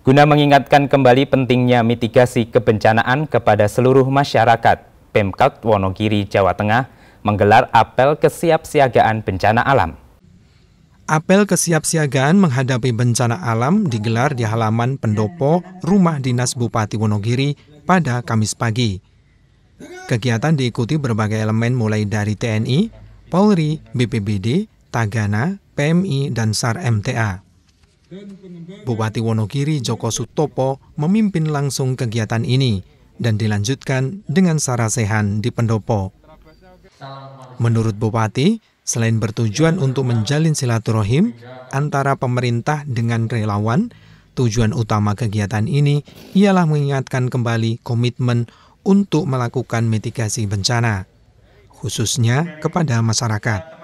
Guna mengingatkan kembali pentingnya mitigasi kebencanaan kepada seluruh masyarakat, Pemkot Wonogiri, Jawa Tengah menggelar apel kesiapsiagaan bencana alam. Apel kesiapsiagaan menghadapi bencana alam digelar di halaman pendopo Rumah Dinas Bupati Wonogiri pada Kamis pagi. Kegiatan diikuti berbagai elemen mulai dari TNI, Polri, BPBD, Tagana, PMI dan SAR MTA. Bupati Wonogiri Joko Sutopo memimpin langsung kegiatan ini dan dilanjutkan dengan sarasehan di pendopo. Menurut Bupati, selain bertujuan untuk menjalin silaturahim antara pemerintah dengan relawan, tujuan utama kegiatan ini ialah mengingatkan kembali komitmen untuk melakukan mitigasi bencana, khususnya kepada masyarakat.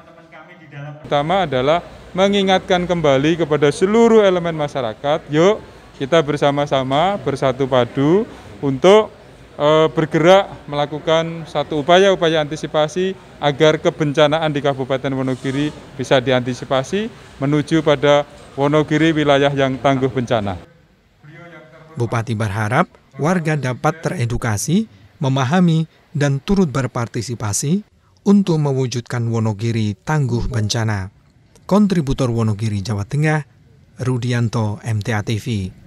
Pertama adalah mengingatkan kembali kepada seluruh elemen masyarakat, yuk kita bersama-sama bersatu padu untuk e, bergerak melakukan satu upaya-upaya antisipasi agar kebencanaan di Kabupaten Wonogiri bisa diantisipasi menuju pada Wonogiri wilayah yang tangguh bencana. Bupati berharap warga dapat teredukasi, memahami, dan turut berpartisipasi untuk mewujudkan Wonogiri tangguh bencana. Kontributor Wonogiri Jawa Tengah, Rudianto MTA TV.